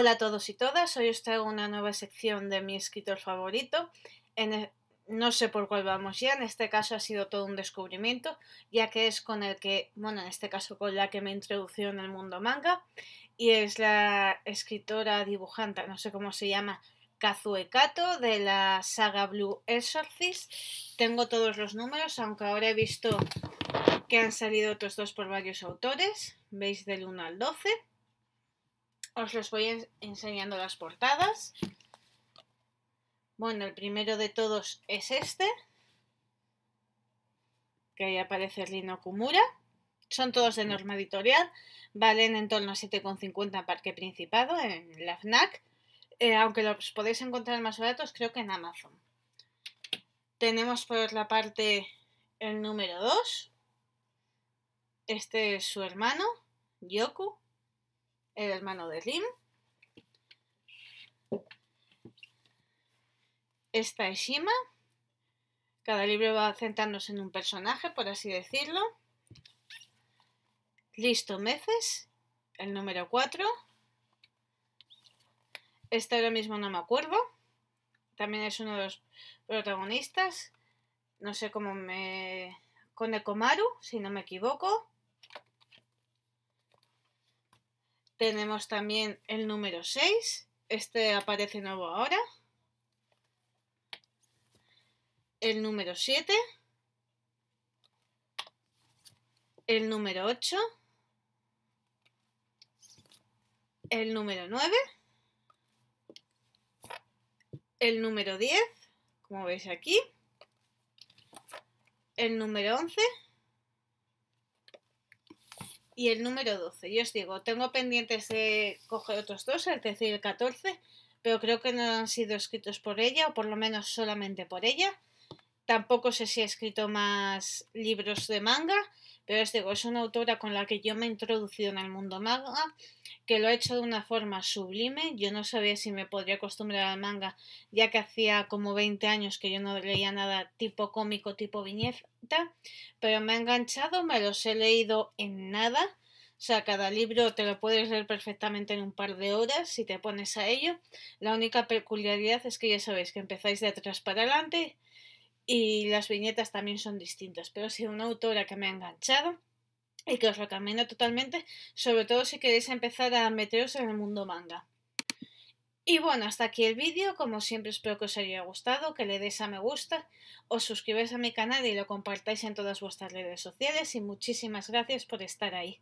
Hola a todos y todas, hoy os traigo una nueva sección de mi escritor favorito. En e, no sé por cuál vamos ya, en este caso ha sido todo un descubrimiento, ya que es con el que, bueno, en este caso con la que me introdució en el mundo manga, y es la escritora dibujante, no sé cómo se llama, Kazue Kato, de la saga Blue Exorcist. Tengo todos los números, aunque ahora he visto que han salido otros dos por varios autores, veis del 1 al 12. Os los voy enseñando las portadas. Bueno, el primero de todos es este, que ahí aparece Rino Kumura. Son todos de norma editorial, valen en torno a 7,50 en Parque Principado, en la FNAC, eh, aunque los podéis encontrar más baratos creo que en Amazon. Tenemos por la parte el número 2, este es su hermano, Yoku, el hermano de Lim, Esta es Shima. Cada libro va centrándose en un personaje, por así decirlo. Listo Meces, el número 4. esta ahora mismo no me acuerdo. También es uno de los protagonistas. No sé cómo me... Con si no me equivoco. Tenemos también el número 6, este aparece nuevo ahora. El número 7. El número 8. El número 9. El número 10, como veis aquí. El número 11 y el número 12. Yo os digo, tengo pendientes de coger otros dos, es decir, el 14, pero creo que no han sido escritos por ella, o por lo menos solamente por ella. Tampoco sé si ha escrito más libros de manga, pero os digo, es una autora con la que yo me he introducido en el mundo manga, que lo ha hecho de una forma sublime. Yo no sabía si me podría acostumbrar al manga, ya que hacía como 20 años que yo no leía nada tipo cómico, tipo viñeta, pero me ha enganchado, me los he leído en nada. O sea, cada libro te lo puedes leer perfectamente en un par de horas si te pones a ello. La única peculiaridad es que ya sabéis que empezáis de atrás para adelante y las viñetas también son distintas, pero ha sido una autora que me ha enganchado y que os recomiendo totalmente, sobre todo si queréis empezar a meteros en el mundo manga. Y bueno, hasta aquí el vídeo, como siempre espero que os haya gustado, que le deis a me gusta, os suscribáis a mi canal y lo compartáis en todas vuestras redes sociales y muchísimas gracias por estar ahí.